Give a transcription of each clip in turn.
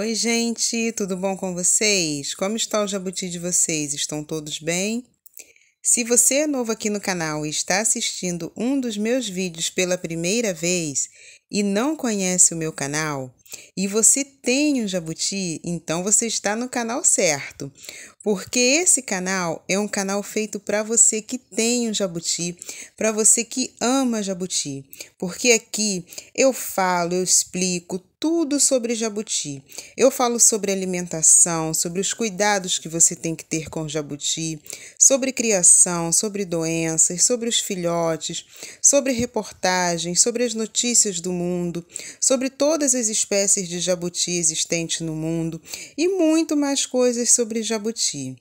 Oi, gente, tudo bom com vocês? Como está o jabuti de vocês? Estão todos bem? Se você é novo aqui no canal e está assistindo um dos meus vídeos pela primeira vez e não conhece o meu canal, e você tem um jabuti, então você está no canal certo, porque esse canal é um canal feito para você que tem um jabuti, para você que ama jabuti, porque aqui eu falo, eu explico tudo sobre jabuti. Eu falo sobre alimentação, sobre os cuidados que você tem que ter com jabuti, sobre criação, sobre doenças, sobre os filhotes, sobre reportagens, sobre as notícias do mundo, sobre todas as espécies de jabuti existentes no mundo e muito mais coisas sobre jabuti jabuti.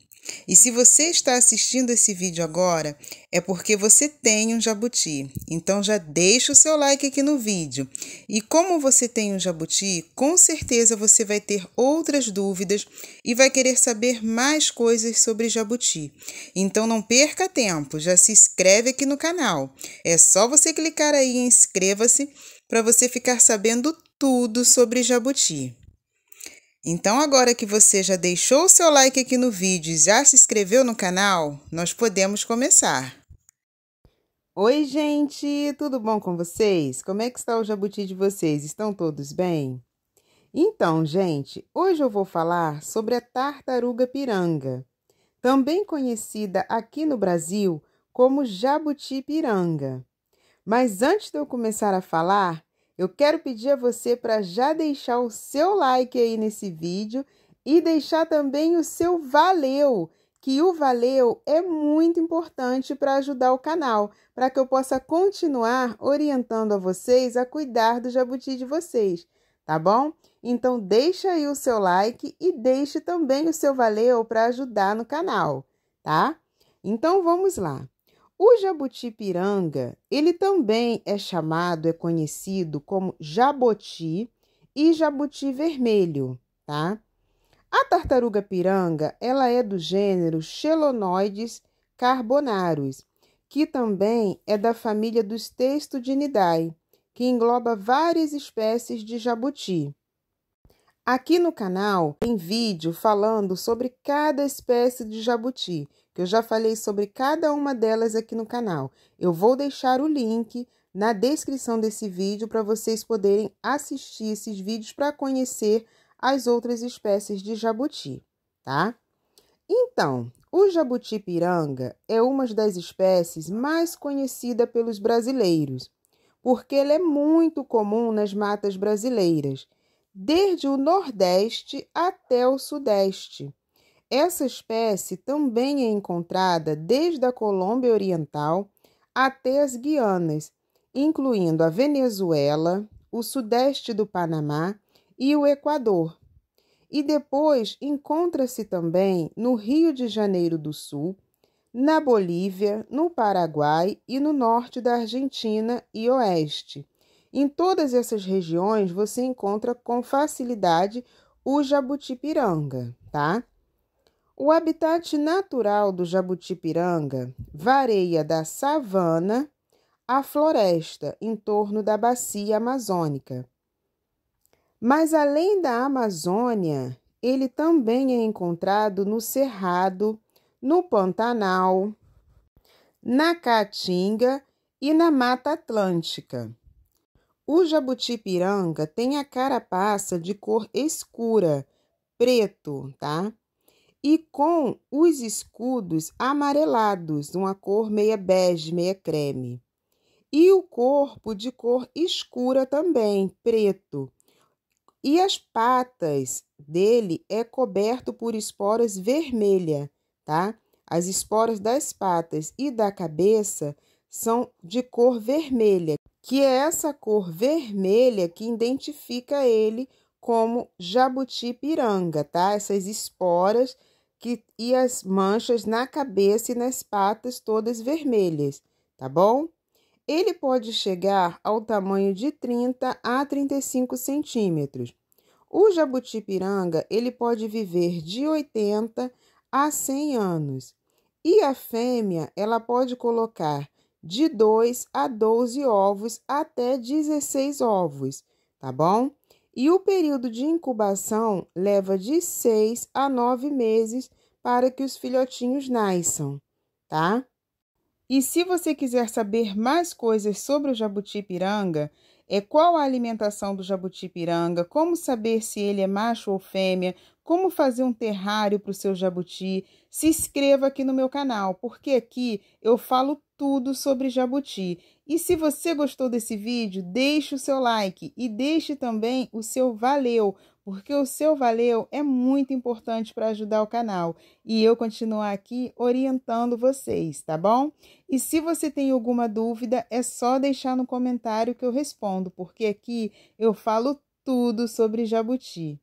E se você está assistindo esse vídeo agora, é porque você tem um jabuti. Então já deixa o seu like aqui no vídeo. E como você tem um jabuti, com certeza você vai ter outras dúvidas e vai querer saber mais coisas sobre jabuti. Então não perca tempo, já se inscreve aqui no canal. É só você clicar aí em inscreva-se para você ficar sabendo tudo sobre jabuti. Então, agora que você já deixou o seu like aqui no vídeo e já se inscreveu no canal, nós podemos começar. Oi, gente! Tudo bom com vocês? Como é que está o jabuti de vocês? Estão todos bem? Então, gente, hoje eu vou falar sobre a tartaruga piranga, também conhecida aqui no Brasil como jabuti piranga. Mas antes de eu começar a falar, eu quero pedir a você para já deixar o seu like aí nesse vídeo e deixar também o seu valeu, que o valeu é muito importante para ajudar o canal, para que eu possa continuar orientando a vocês a cuidar do jabuti de vocês, tá bom? Então deixa aí o seu like e deixe também o seu valeu para ajudar no canal, tá? Então vamos lá. O jabuti-piranga, ele também é chamado, é conhecido como jaboti e jabuti vermelho, tá? A tartaruga piranga, ela é do gênero Chelonoides carbonaris, que também é da família dos Testudinidae, que engloba várias espécies de jabuti. Aqui no canal tem vídeo falando sobre cada espécie de jabuti, eu já falei sobre cada uma delas aqui no canal. Eu vou deixar o link na descrição desse vídeo para vocês poderem assistir esses vídeos para conhecer as outras espécies de jabuti, tá? Então, o jabuti piranga é uma das espécies mais conhecida pelos brasileiros, porque ele é muito comum nas matas brasileiras, desde o Nordeste até o Sudeste. Essa espécie também é encontrada desde a Colômbia Oriental até as Guianas, incluindo a Venezuela, o sudeste do Panamá e o Equador. E depois encontra-se também no Rio de Janeiro do Sul, na Bolívia, no Paraguai e no norte da Argentina e oeste. Em todas essas regiões você encontra com facilidade o Jabutipiranga, tá? O habitat natural do jabutipiranga varia da savana à floresta em torno da bacia amazônica. Mas além da Amazônia, ele também é encontrado no Cerrado, no Pantanal, na Caatinga e na Mata Atlântica. O jabutipiranga tem a carapaça de cor escura, preto, tá? e com os escudos amarelados, uma cor meia bege, meia creme. E o corpo de cor escura também, preto. E as patas dele é coberto por esporas vermelha, tá? As esporas das patas e da cabeça são de cor vermelha, que é essa cor vermelha que identifica ele como jabuti-piranga, tá? Essas esporas que, e as manchas na cabeça e nas patas todas vermelhas, tá bom? Ele pode chegar ao tamanho de 30 a 35 centímetros. O jabuti-piranga ele pode viver de 80 a 100 anos. E a fêmea, ela pode colocar de 2 a 12 ovos até 16 ovos, tá bom? e o período de incubação leva de 6 a 9 meses para que os filhotinhos nasçam, tá? E se você quiser saber mais coisas sobre o jabuti piranga, é qual a alimentação do jabuti piranga, como saber se ele é macho ou fêmea, como fazer um terrário para o seu jabuti, se inscreva aqui no meu canal, porque aqui eu falo tudo sobre jabuti. E se você gostou desse vídeo, deixe o seu like e deixe também o seu valeu, porque o seu valeu é muito importante para ajudar o canal e eu continuar aqui orientando vocês, tá bom? E se você tem alguma dúvida, é só deixar no comentário que eu respondo, porque aqui eu falo tudo sobre jabuti.